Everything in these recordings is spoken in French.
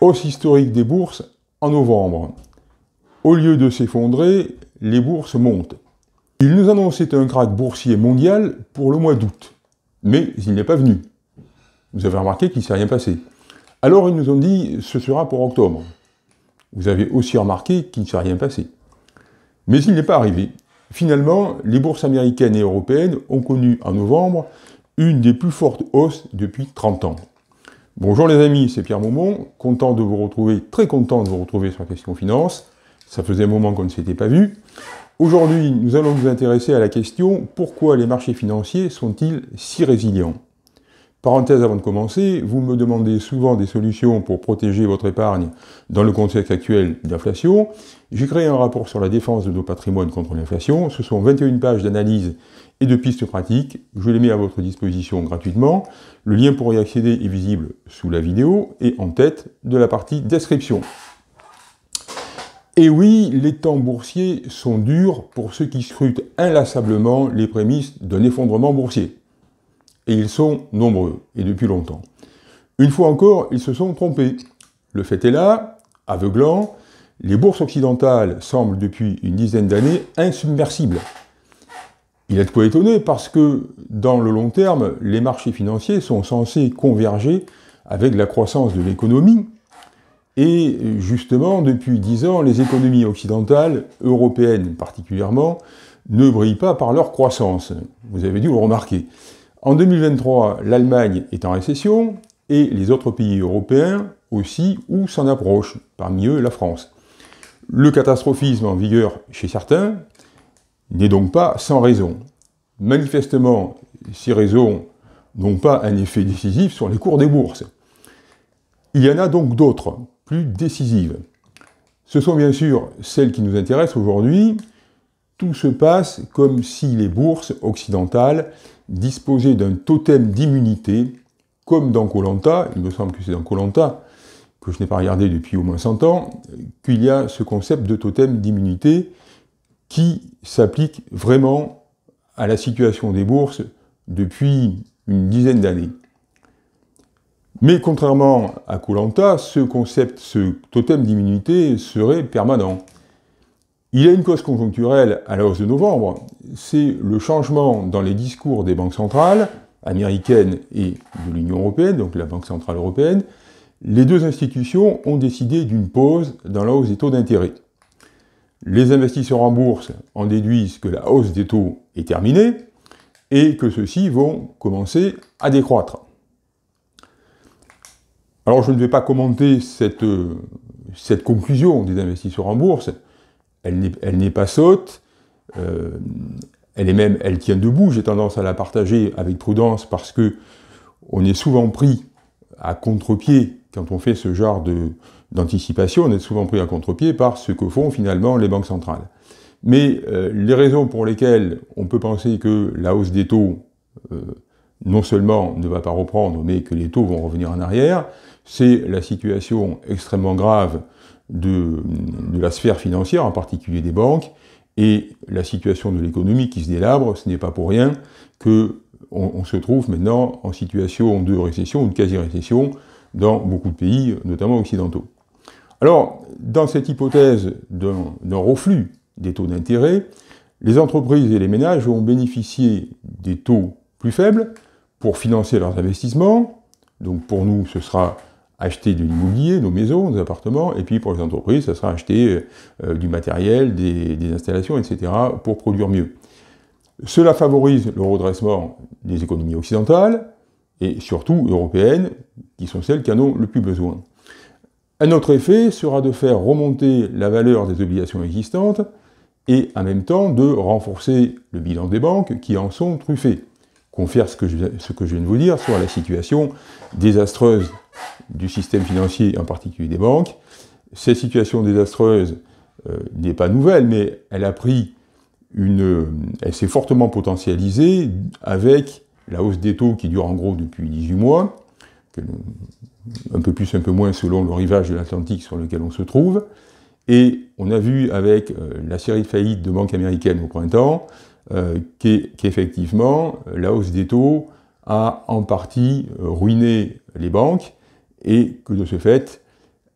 Hausse historique des bourses en novembre. Au lieu de s'effondrer, les bourses montent. Ils nous annonçaient un krach boursier mondial pour le mois d'août, mais il n'est pas venu. Vous avez remarqué qu'il ne s'est rien passé. Alors ils nous ont dit ce sera pour octobre. Vous avez aussi remarqué qu'il ne s'est rien passé. Mais il n'est pas arrivé. Finalement, les bourses américaines et européennes ont connu en novembre une des plus fortes hausses depuis 30 ans. Bonjour les amis, c'est Pierre Maumont, content de vous retrouver, très content de vous retrouver sur la question finance. Ça faisait un moment qu'on ne s'était pas vu. Aujourd'hui, nous allons nous intéresser à la question pourquoi les marchés financiers sont-ils si résilients Parenthèse avant de commencer, vous me demandez souvent des solutions pour protéger votre épargne dans le contexte actuel d'inflation. J'ai créé un rapport sur la défense de nos patrimoines contre l'inflation. Ce sont 21 pages d'analyse et de pistes pratiques. Je les mets à votre disposition gratuitement. Le lien pour y accéder est visible sous la vidéo et en tête de la partie description. Et oui, les temps boursiers sont durs pour ceux qui scrutent inlassablement les prémices d'un effondrement boursier. Et ils sont nombreux, et depuis longtemps. Une fois encore, ils se sont trompés. Le fait est là, aveuglant, les bourses occidentales semblent depuis une dizaine d'années insubmersibles. Il est de quoi étonner parce que, dans le long terme, les marchés financiers sont censés converger avec la croissance de l'économie. Et justement, depuis dix ans, les économies occidentales, européennes particulièrement, ne brillent pas par leur croissance. Vous avez dû le remarquer. En 2023, l'Allemagne est en récession et les autres pays européens aussi ou s'en approchent, parmi eux la France. Le catastrophisme en vigueur chez certains, n'est donc pas sans raison. Manifestement, ces raisons n'ont pas un effet décisif sur les cours des bourses. Il y en a donc d'autres, plus décisives. Ce sont bien sûr celles qui nous intéressent aujourd'hui. Tout se passe comme si les bourses occidentales disposaient d'un totem d'immunité, comme dans Colanta, il me semble que c'est dans Colanta, que je n'ai pas regardé depuis au moins 100 ans, qu'il y a ce concept de totem d'immunité qui s'applique vraiment à la situation des bourses depuis une dizaine d'années. Mais contrairement à Colanta, ce concept, ce totem d'immunité serait permanent. Il y a une cause conjoncturelle à la hausse de novembre, c'est le changement dans les discours des banques centrales, américaines et de l'Union européenne, donc la Banque centrale européenne. Les deux institutions ont décidé d'une pause dans la hausse des taux d'intérêt. Les investisseurs en bourse en déduisent que la hausse des taux est terminée et que ceux-ci vont commencer à décroître. Alors je ne vais pas commenter cette, euh, conclusion des investisseurs en bourse. Elle n'est pas saute. Euh, elle est même, elle tient debout. J'ai tendance à la partager avec prudence parce que on est souvent pris à contre-pied quand on fait ce genre de, d'anticipation, on est souvent pris à contre-pied par ce que font finalement les banques centrales. Mais euh, les raisons pour lesquelles on peut penser que la hausse des taux euh, non seulement ne va pas reprendre, mais que les taux vont revenir en arrière, c'est la situation extrêmement grave de, de, la sphère financière, en particulier des banques, et la situation de l'économie qui se délabre, ce n'est pas pour rien que on, se trouve maintenant en situation de récession ou de quasi-récession dans beaucoup de pays, notamment occidentaux. Alors, dans cette hypothèse d'un reflux des taux d'intérêt, les entreprises et les ménages vont bénéficier des taux plus faibles pour financer leurs investissements. Donc pour nous, ce sera acheter de l'immobilier, nos maisons, nos appartements, et puis pour les entreprises, ce sera acheter euh, du matériel, des, installations, etc., pour produire mieux. Cela favorise le redressement des économies occidentales, et surtout européennes, qui sont celles qui en ont le plus besoin. Un autre effet sera de faire remonter la valeur des obligations existantes et en même temps de renforcer le bilan des banques qui en sont truffées. Confère ce que je, viens de vous dire sur la situation désastreuse du système financier, en particulier des banques. Cette situation désastreuse euh, n'est pas nouvelle, mais elle a pris une, elle s'est fortement potentialisée avec la hausse des taux qui dure en gros depuis 18 mois, un peu plus, un peu moins selon le rivage de l'Atlantique sur lequel on se trouve. Et on a vu avec euh, la série de faillites de banques américaines au printemps euh, qu'effectivement, euh, la hausse des taux a en partie ruiné les banques et que de ce fait,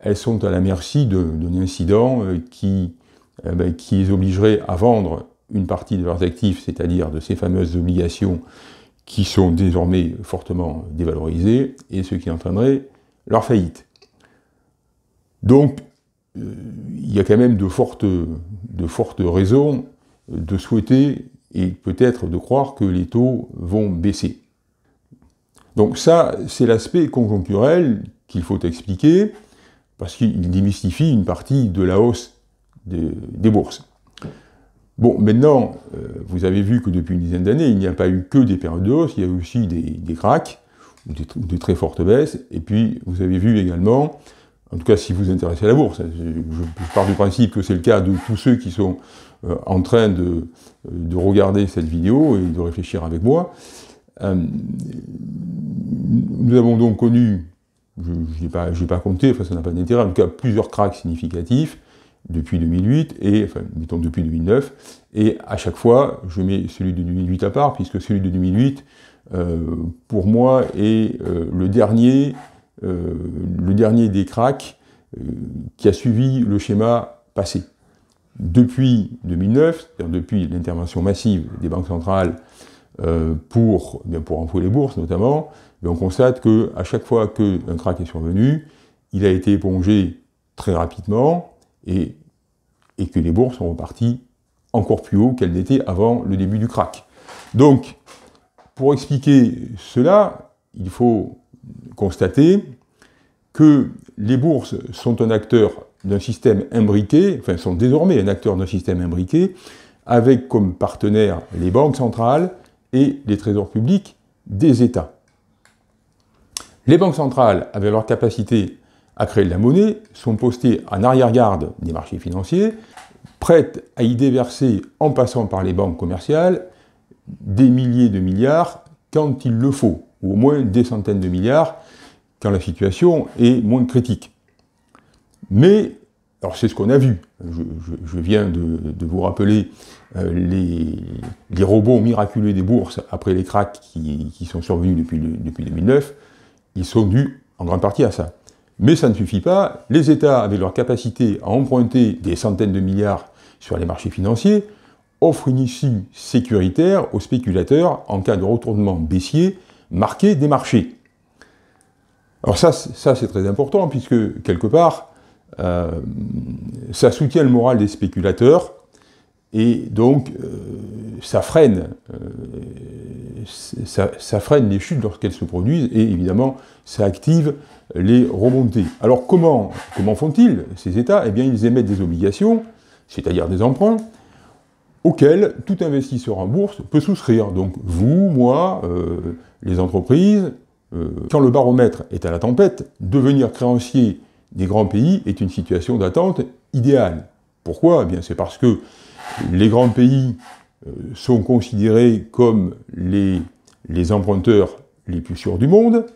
elles sont à la merci d'un incident qui, ben, qui les obligerait à vendre une partie de leurs actifs, c'est-à-dire de ces fameuses obligations qui sont désormais fortement dévalorisées, et ce qui entraînerait leur faillite. Donc, euh, il y a quand même de fortes, de fortes raisons de souhaiter et peut-être de croire que les taux vont baisser. Donc ça, c'est l'aspect conjoncturel qu'il faut expliquer, parce qu'il démystifie une partie de la hausse des, bourses. Bon, maintenant, euh, vous avez vu que depuis une dizaine d'années, il n'y a pas eu que des périodes de hausse, il y a eu aussi des, des cracks, ou de, très fortes baisses. Et puis, vous avez vu également, en tout cas si vous intéressez à la bourse, je, pars du principe que c'est le cas de tous ceux qui sont euh, en train euh, de, regarder cette vidéo et de réfléchir avec moi. Euh, nous avons donc connu, je n'ai pas, pas, compté, enfin ça n'a pas d'intérêt, en tout cas plusieurs cracks significatifs depuis 2008 et, enfin, mettons depuis 2009, et à chaque fois, je mets celui de 2008 à part, puisque celui de 2008, euh, pour moi, est euh, le dernier, euh, le dernier des cracks qui a suivi le schéma passé. Depuis 2009, c'est-à-dire depuis l'intervention massive des banques centrales pour, pour les bourses notamment, ben, on constate qu'à chaque fois qu'un crack est survenu, il a été épongé très rapidement et, et que les bourses sont reparties encore plus haut qu'elles n'étaient avant le début du crack. Donc, pour expliquer cela, il faut constater que les bourses sont un acteur d'un système imbriqué, enfin sont désormais un acteur d'un système imbriqué, avec comme partenaires les banques centrales et les trésors publics des États. Les banques centrales, avec leur capacité à créer de la monnaie, sont postées en arrière-garde des marchés financiers, prêtes à y déverser en passant par les banques commerciales des milliers de milliards quand il le faut, ou au moins des centaines de milliards quand la situation est moins critique. Mais, alors c'est ce qu'on a vu, je, viens de, vous rappeler euh, les, robots miraculeux des bourses après les cracks qui, sont survenus depuis, depuis 2009, ils sont dus en grande partie à ça. Mais ça ne suffit pas, les États, avec leur capacité à emprunter des centaines de milliards sur les marchés financiers, offre une issue sécuritaire aux spéculateurs en cas de retournement baissier marqué des marchés. Alors ça, ça c'est très important, puisque quelque part, euh, ça soutient le moral des spéculateurs, et donc euh, ça, freine, euh, freine les chutes lorsqu'elles se produisent, et évidemment, ça active les remontées. Alors comment, comment font-ils ces États Eh bien, ils émettent des obligations, c'est-à-dire des emprunts, auquel tout investisseur en bourse peut souscrire. Donc vous, moi, euh, les entreprises, euh, quand le baromètre est à la tempête, devenir créancier des grands pays est une situation d'attente idéale. Pourquoi eh bien, c'est parce que les grands pays euh, sont considérés comme les emprunteurs les plus sûrs du monde,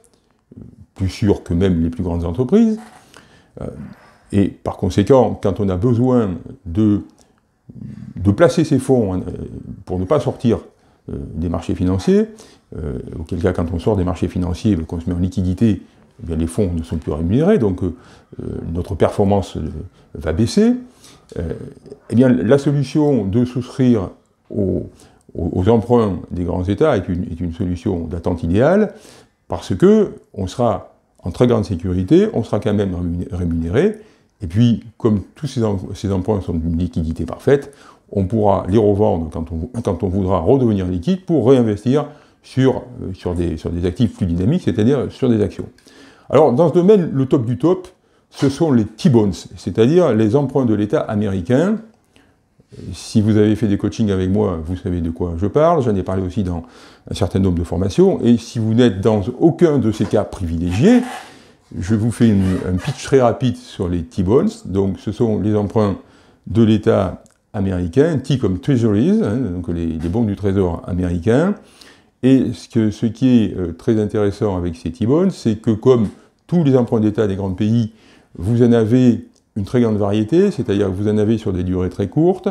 plus sûrs que même les plus grandes entreprises. Et par conséquent, quand on a besoin de de placer ces fonds hein, euh, pour ne pas sortir euh, des marchés financiers, euh, auquel cas quand on sort des marchés financiers, qu'on se met en liquidité, eh bien, les fonds ne sont plus rémunérés, donc notre performance va baisser. eh bien, la solution de souscrire aux, emprunts des grands États est une, est une solution d'attente idéale, parce que on sera en très grande sécurité, on sera quand même rémunéré, et puis, comme tous ces, emprunts sont d'une liquidité parfaite, on pourra les revendre quand on, voudra redevenir liquide pour réinvestir sur, euh, sur, des, sur des actifs plus dynamiques, c'est-à-dire sur des actions. Alors, dans ce domaine, le top du top, ce sont les T-bonds, c'est-à-dire les emprunts de l'État américain. Si vous avez fait des coachings avec moi, vous savez de quoi je parle. J'en ai parlé aussi dans un certain nombre de formations. Et si vous n'êtes dans aucun de ces cas privilégiés, je vous fais un pitch très rapide sur les T-bonds. Donc, ce sont les emprunts de l'État américain, T comme Treasuries, hein, donc les, les, bons du Trésor américain. Et ce, qui est euh, très intéressant avec ces T-bonds, c'est que comme tous les emprunts d'État des grands pays, vous en avez une très grande variété, c'est-à-dire que vous en avez sur des durées très courtes,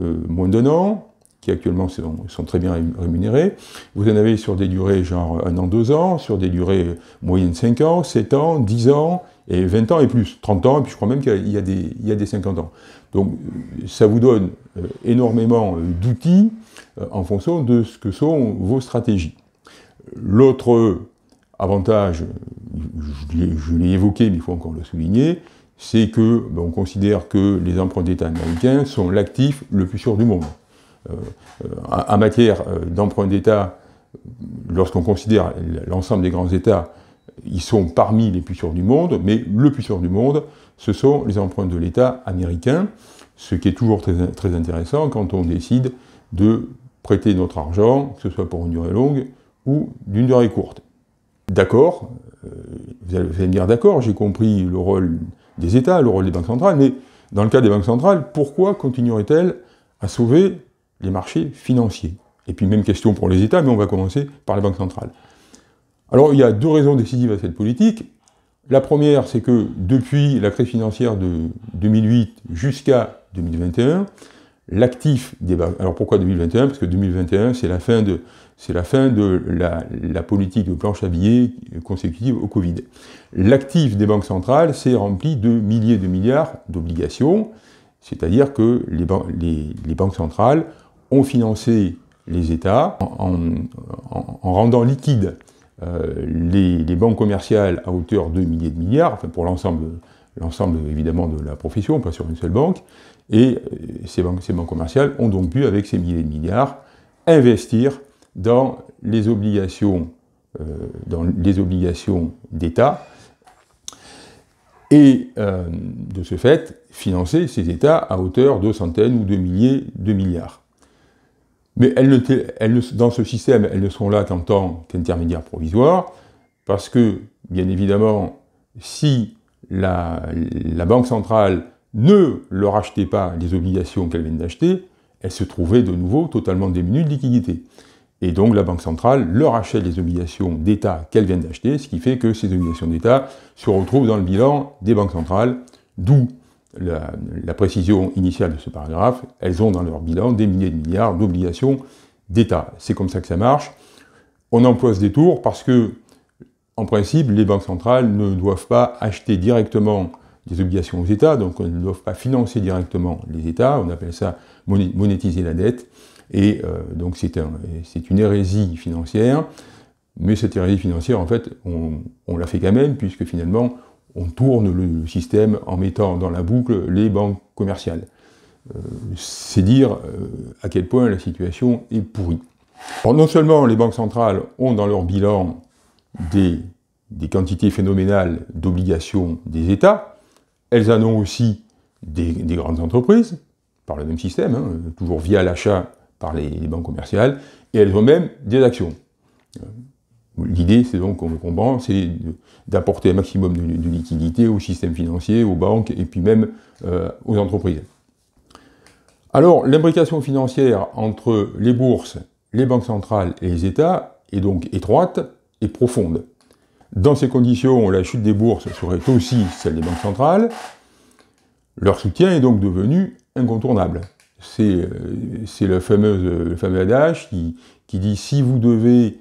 euh, moins d'un an, qui actuellement sont, très bien rémunérés. Vous en avez sur des durées genre un an, deux ans, sur des durées moyennes 5 ans, 7 ans, 10 ans, et 20 ans et plus, 30 ans, et puis je crois même qu'il y, a des, 50 ans. Donc ça vous donne euh, énormément euh, d'outils euh, en fonction de ce que sont vos stratégies. L'autre avantage, je l'ai évoqué, mais il faut encore le souligner, c'est que ben, on considère que les emprunts d'État américains sont l'actif le plus sûr du monde en euh, euh, matière euh, d'emprunt d'État, lorsqu'on considère l'ensemble des grands États, ils sont parmi les plus puissants du monde, mais le plus puissant du monde, ce sont les emprunts de l'État américain, ce qui est toujours très, intéressant quand on décide de prêter notre argent, que ce soit pour une durée longue ou d'une durée courte. D'accord, vous allez me dire d'accord, j'ai compris le rôle des États, le rôle des banques centrales, mais dans le cas des banques centrales, pourquoi continuerait-elle à sauver les marchés financiers. Et puis même question pour les États, mais on va commencer par les banques centrales. Alors il y a deux raisons décisives à cette politique. La première, c'est que depuis la crise financière de 2008 jusqu'à 2021, l'actif des banques... Alors pourquoi 2021 Parce que 2021, c'est la fin de, c'est la, fin de la, politique de planche à billets consécutive au Covid. L'actif des banques centrales s'est rempli de milliers de milliards d'obligations, c'est-à-dire que les banques centrales ont financé les États en, rendant liquides euh, les, banques commerciales à hauteur de milliers de milliards, pour l'ensemble évidemment de la profession, pas sur une seule banque, et euh, ces banques, ces banques commerciales ont donc pu, avec ces milliers de milliards, investir dans les obligations, euh, dans les obligations d'État, et de ce fait financer ces États à hauteur de centaines ou de milliers de milliards. Mais dans ce système, elles ne sont là qu'en tant qu'intermédiaires provisoires, parce que, bien évidemment, si la, la, Banque centrale ne leur achetait pas les obligations qu'elle vient d'acheter, elle se trouvait de nouveau totalement démunie de liquidité Et donc la Banque centrale leur achète les obligations d'État qu'elle vient d'acheter, ce qui fait que ces obligations d'État se retrouvent dans le bilan des banques centrales, d'où la, précision initiale de ce paragraphe, elles ont dans leur bilan des milliers de milliards d'obligations d'État. C'est comme ça que ça marche. On emploie ce détour parce que, en principe, les banques centrales ne doivent pas acheter directement des obligations aux États, donc elles ne doivent pas financer directement les États, on appelle ça monétiser la dette, et euh, donc c'est une hérésie financière, mais cette hérésie financière, en fait, on la fait quand même, puisque finalement, on tourne le système en mettant dans la boucle les banques commerciales. Euh, c'est dire euh, à quel point la situation est pourrie. non seulement les banques centrales ont dans leur bilan des, quantités phénoménales d'obligations des États, elles en ont aussi des, grandes entreprises, par le même système, hein, toujours via l'achat par les banques commerciales, et elles ont même des actions. Euh, L'idée, c'est donc qu'on comprend, c'est d'apporter un maximum de, liquidité au système financier, aux banques et puis même euh, aux entreprises. Alors, l'imbrication financière entre les bourses, les banques centrales et les États est donc étroite et profonde. Dans ces conditions, la chute des bourses serait aussi celle des banques centrales. Leur soutien est donc devenu incontournable. C'est euh, le, fameux, adage qui dit si vous devez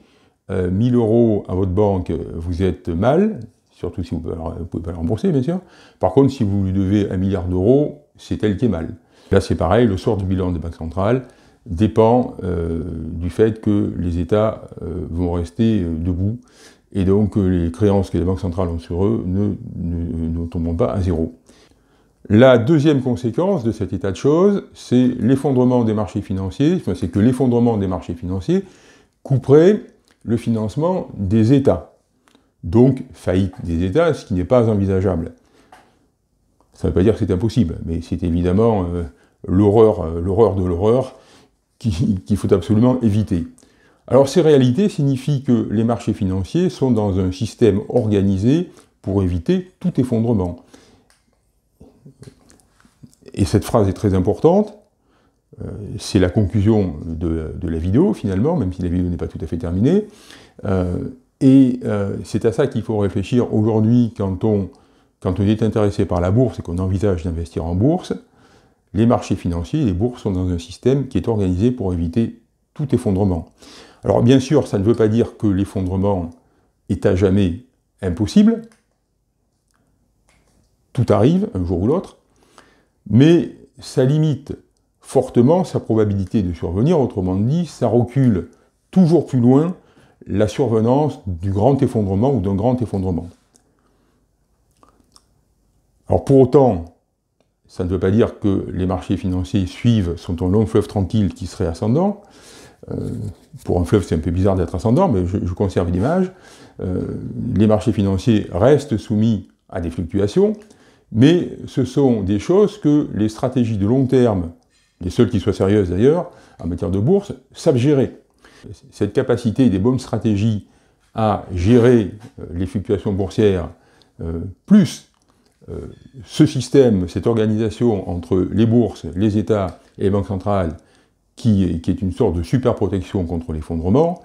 1000 euh, euros à votre banque, vous êtes mal, surtout si vous ne pouvez pas le rembourser, bien sûr. Par contre, si vous lui devez un milliard d'euros, c'est elle qui est mal. Là, c'est pareil, le sort du bilan des banques centrales dépend euh, du fait que les États euh, vont rester debout et donc les créances que les banques centrales ont sur eux ne, ne, tomberont pas à zéro. La deuxième conséquence de cet état de choses, c'est l'effondrement des marchés financiers, c'est que l'effondrement des marchés financiers couperait le financement des États. Donc, faillite des États, ce qui n'est pas envisageable. Ça ne veut pas dire que c'est impossible, mais c'est évidemment euh, l'horreur, euh, l'horreur de l'horreur qu'il faut absolument éviter. Alors ces réalités signifient que les marchés financiers sont dans un système organisé pour éviter tout effondrement. Et cette phrase est très importante, euh, c'est la conclusion de, la vidéo finalement, même si la vidéo n'est pas tout à fait terminée. Euh, et euh, c'est à ça qu'il faut réfléchir aujourd'hui quand on, quand on est intéressé par la bourse et qu'on envisage d'investir en bourse. Les marchés financiers, les bourses sont dans un système qui est organisé pour éviter tout effondrement. Alors bien sûr, ça ne veut pas dire que l'effondrement est à jamais impossible. Tout arrive un jour ou l'autre. Mais ça limite fortement sa probabilité de survenir, autrement dit, ça recule toujours plus loin la survenance du grand effondrement ou d'un grand effondrement. Alors pour autant, ça ne veut pas dire que les marchés financiers suivent, sont un long fleuve tranquille qui serait ascendant. Euh, pour un fleuve, c'est un peu bizarre d'être ascendant, mais je, conserve l'image. Euh, les marchés financiers restent soumis à des fluctuations, mais ce sont des choses que les stratégies de long terme les seules qui soient sérieuses d'ailleurs, en matière de bourse, savent gérer. Cette capacité des bonnes stratégies à gérer euh, les fluctuations boursières, euh, plus euh, ce système, cette organisation entre les bourses, les États et les banques centrales, qui est, qui est une sorte de super protection contre l'effondrement,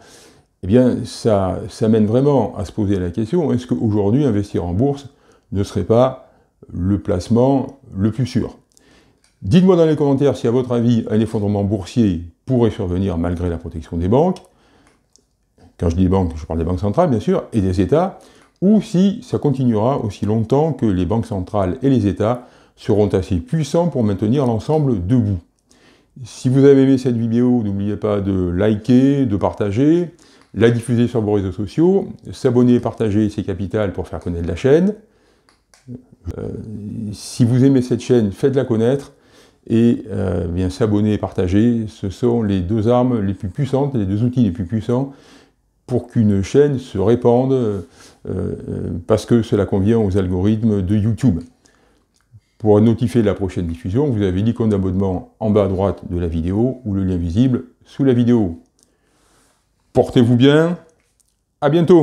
eh bien, ça, ça mène vraiment à se poser la question est-ce qu'aujourd'hui, investir en bourse ne serait pas le placement le plus sûr Dites-moi dans les commentaires si, à votre avis, un effondrement boursier pourrait survenir malgré la protection des banques. Quand je dis banques, je parle des banques centrales, bien sûr, et des États, ou si ça continuera aussi longtemps que les banques centrales et les États seront assez puissants pour maintenir l'ensemble debout. Si vous avez aimé cette vidéo, n'oubliez pas de liker, de partager, la diffuser sur vos réseaux sociaux, s'abonner et partager, c'est capitales pour faire connaître la chaîne. Euh, si vous aimez cette chaîne, faites-la connaître et euh, eh bien s'abonner et partager, ce sont les deux armes les plus puissantes, les deux outils les plus puissants pour qu'une chaîne se répande euh, euh, parce que cela convient aux algorithmes de YouTube. Pour notifier la prochaine diffusion, vous avez l'icône d'abonnement en bas à droite de la vidéo ou le lien visible sous la vidéo. Portez-vous bien, à bientôt